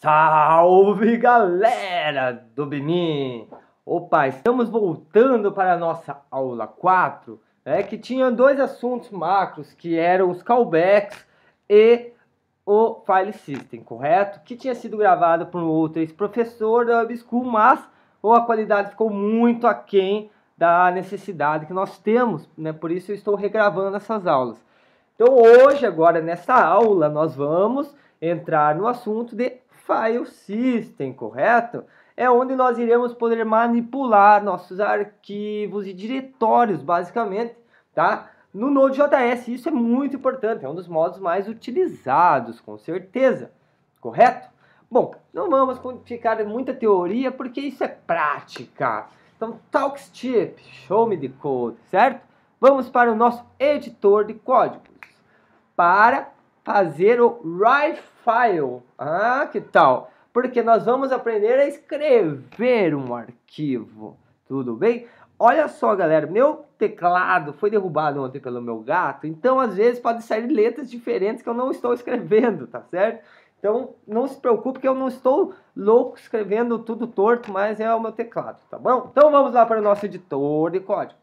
Salve galera do Benin! Opa, estamos voltando para a nossa aula 4, né, que tinha dois assuntos macros, que eram os callbacks e o file system, correto? Que tinha sido gravado por outro ex-professor da Web mas ou a qualidade ficou muito aquém da necessidade que nós temos, né? por isso eu estou regravando essas aulas. Então hoje, agora, nessa aula, nós vamos entrar no assunto de file system, correto? É onde nós iremos poder manipular nossos arquivos e diretórios, basicamente, tá? No Node.js isso é muito importante, é um dos modos mais utilizados, com certeza, correto? Bom, não vamos ficar em muita teoria, porque isso é prática. Então, talks tip, show me the code, certo? Vamos para o nosso editor de códigos. Para fazer o write file. Ah, que tal? Porque nós vamos aprender a escrever um arquivo. Tudo bem? Olha só, galera, meu teclado foi derrubado ontem pelo meu gato, então às vezes pode sair letras diferentes que eu não estou escrevendo, tá certo? Então não se preocupe que eu não estou louco escrevendo tudo torto, mas é o meu teclado, tá bom? Então vamos lá para o nosso editor de código.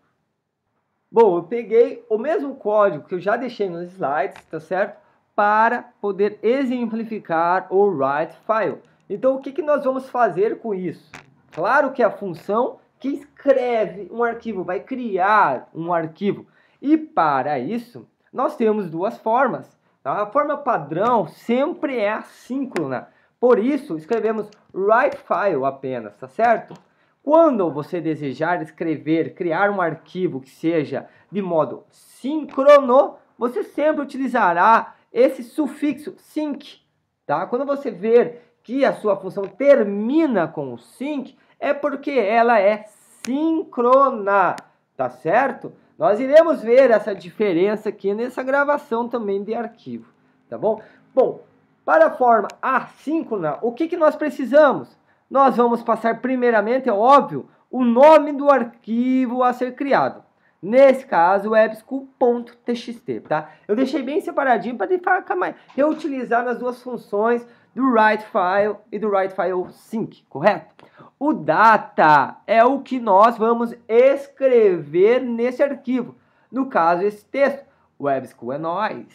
Bom, eu peguei o mesmo código que eu já deixei nos slides, tá certo? para poder exemplificar o write file. Então, o que, que nós vamos fazer com isso? Claro que a função que escreve um arquivo vai criar um arquivo. E para isso, nós temos duas formas. Tá? A forma padrão sempre é assíncrona. Por isso, escrevemos write file apenas, tá certo? Quando você desejar escrever, criar um arquivo que seja de modo síncrono, você sempre utilizará esse sufixo sync, tá? Quando você ver que a sua função termina com o sync, é porque ela é síncrona, tá certo? Nós iremos ver essa diferença aqui nessa gravação também de arquivo, tá bom? Bom, para a forma assíncrona, o que, que nós precisamos? Nós vamos passar primeiramente, é óbvio, o nome do arquivo a ser criado. Nesse caso, o ebschool.txt, tá? Eu deixei bem separadinho para ficar mais reutilizar nas duas funções do write file e do write file sync, correto? O data é o que nós vamos escrever nesse arquivo. No caso, esse texto, o EBSCO é nós,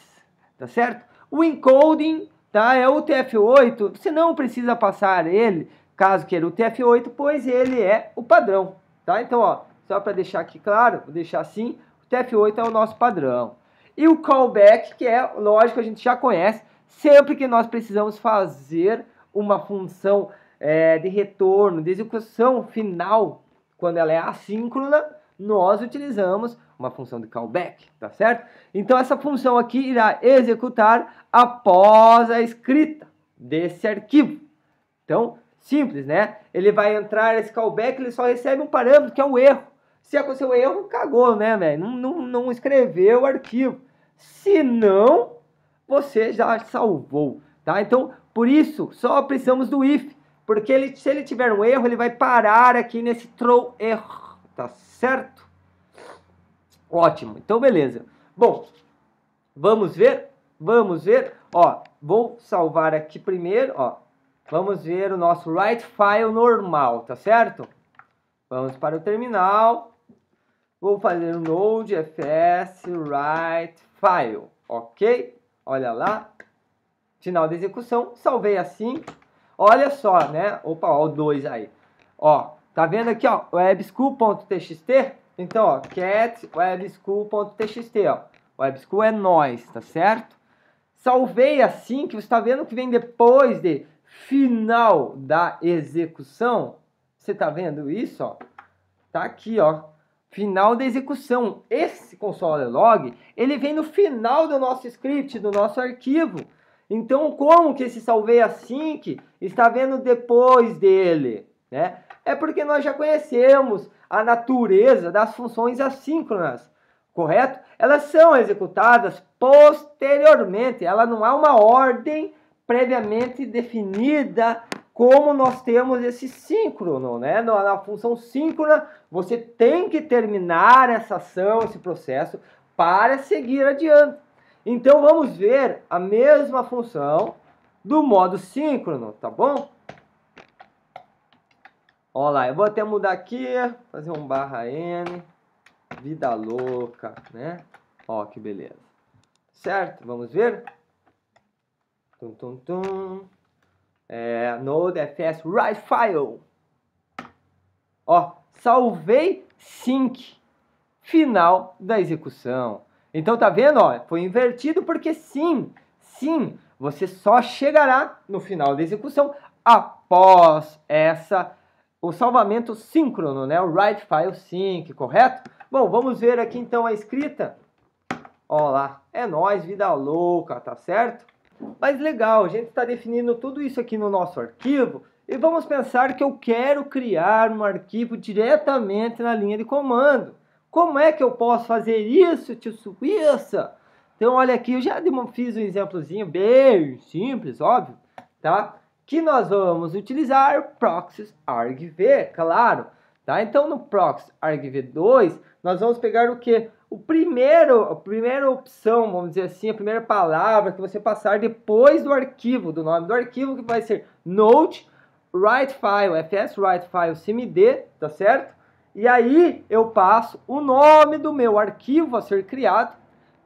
tá certo? O encoding, tá? É o TF8, você não precisa passar ele, caso queira o TF8, pois ele é o padrão, tá? Então, ó, só para deixar aqui claro, vou deixar assim, o TF8 é o nosso padrão. E o callback, que é, lógico, a gente já conhece, sempre que nós precisamos fazer uma função é, de retorno, de execução final, quando ela é assíncrona, nós utilizamos uma função de callback, tá certo? Então essa função aqui irá executar após a escrita desse arquivo. Então, simples, né? Ele vai entrar esse callback, ele só recebe um parâmetro que é o erro. Se aconteceu erro, cagou, né, velho? Não, não, não escreveu o arquivo. Se não, você já salvou, tá? Então, por isso, só precisamos do if, porque ele, se ele tiver um erro, ele vai parar aqui nesse throw error, tá certo? Ótimo, então beleza. Bom, vamos ver, vamos ver, ó, vou salvar aqui primeiro, ó, vamos ver o nosso write file normal, tá certo? Vamos para o terminal, Vou fazer um node fs write file, ok? Olha lá, final da execução, salvei assim. Olha só, né? Opa, ó, o 2 aí. Ó, tá vendo aqui, ó, webschool.txt? Então, ó, cat webschool.txt, ó. Webschool é nós, tá certo? Salvei assim, que você está vendo que vem depois de final da execução. Você tá vendo isso, ó? Tá aqui, ó, final da execução. Esse console log, ele vem no final do nosso script, do nosso arquivo. Então, como que esse salvei async está vendo depois dele? Né? É porque nós já conhecemos a natureza das funções assíncronas, correto? Elas são executadas posteriormente, ela não há uma ordem previamente definida como nós temos esse síncrono, né? Na, função síncrona, você tem que terminar essa ação, esse processo, para seguir adiante. Então vamos ver a mesma função do modo síncrono, tá bom? Olha lá, eu vou até mudar aqui, fazer um barra N, vida louca, né? Ó, que beleza. Certo? Vamos ver? Tum, tum, tum. É, Node.fs write file. Ó, salvei sync final da execução. Então tá vendo, ó, foi invertido porque sim, sim, você só chegará no final da execução após essa o salvamento síncrono, né? O write file sync, correto? Bom, vamos ver aqui então a escrita. olá é nós vida louca, tá certo? Mas legal, a gente está definindo tudo isso aqui no nosso arquivo e vamos pensar que eu quero criar um arquivo diretamente na linha de comando. Como é que eu posso fazer isso, tio Suíça? Então, olha aqui, eu já fiz um exemplozinho bem simples, óbvio, tá? Que nós vamos utilizar proxies argv, claro. Tá? Então, no proxy argv2, nós vamos pegar o que? O primeiro, a primeira opção, vamos dizer assim, a primeira palavra que você passar depois do arquivo, do nome do arquivo, que vai ser note write file, fs write file cmd, tá certo? E aí eu passo o nome do meu arquivo a ser criado,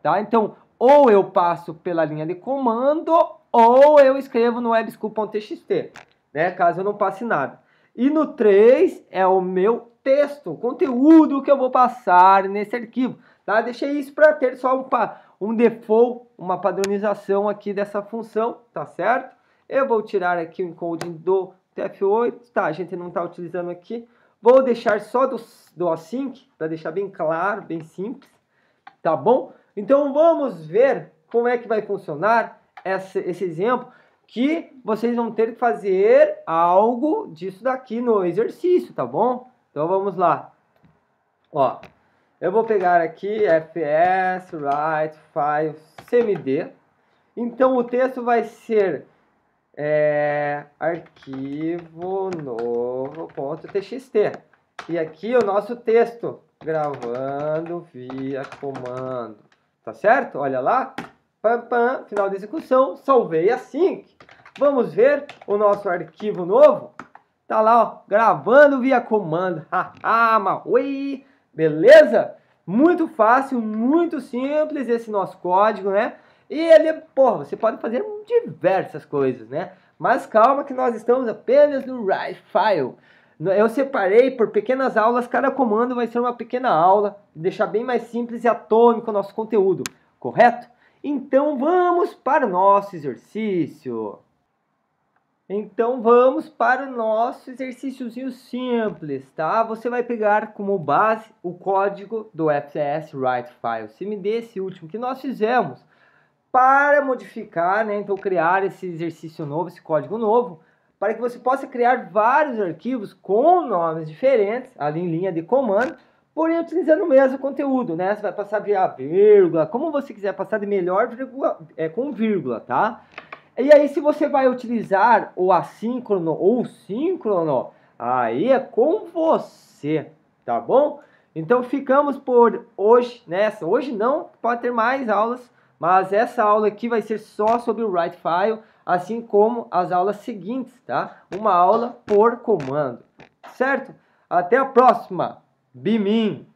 tá? Então, ou eu passo pela linha de comando, ou eu escrevo no webscoop.txt, né? Caso eu não passe nada. E no 3 é o meu texto, o conteúdo que eu vou passar nesse arquivo. Tá? Deixei isso para ter só um, um default, uma padronização aqui dessa função, tá certo? Eu vou tirar aqui o encoding do TF8, tá? A gente não está utilizando aqui. Vou deixar só do, do async, para deixar bem claro, bem simples, tá bom? Então vamos ver como é que vai funcionar esse, esse exemplo que vocês vão ter que fazer algo disso daqui no exercício, tá bom? Então vamos lá. Ó, eu vou pegar aqui fs write file cmd. Então o texto vai ser é, arquivo novo.txt. E aqui o nosso texto gravando via comando. Tá certo? Olha lá. Pam, pam, final de execução, salvei a sync. Vamos ver o nosso arquivo novo? Tá lá, ó, gravando via comando. Haha, oi! Beleza? Muito fácil, muito simples esse nosso código, né? E ele, porra, você pode fazer diversas coisas, né? Mas calma que nós estamos apenas no write File. Eu separei por pequenas aulas, cada comando vai ser uma pequena aula, deixar bem mais simples e atômico o nosso conteúdo, correto? Então vamos para o nosso exercício. Então vamos para o nosso exercíciozinho simples, tá? Você vai pegar como base o código do FCS Write File CMD, esse último que nós fizemos, para modificar, né? Então criar esse exercício novo, esse código novo, para que você possa criar vários arquivos com nomes diferentes, ali em linha de comando, porém utilizando o mesmo conteúdo, né? Você vai passar via vírgula, como você quiser, passar de melhor vírgula, é, com vírgula, tá? E aí, se você vai utilizar o assíncrono ou o síncrono, aí é com você, tá bom? Então ficamos por hoje nessa. Hoje não, pode ter mais aulas, mas essa aula aqui vai ser só sobre o write file, assim como as aulas seguintes, tá? Uma aula por comando, certo? Até a próxima. Bimim!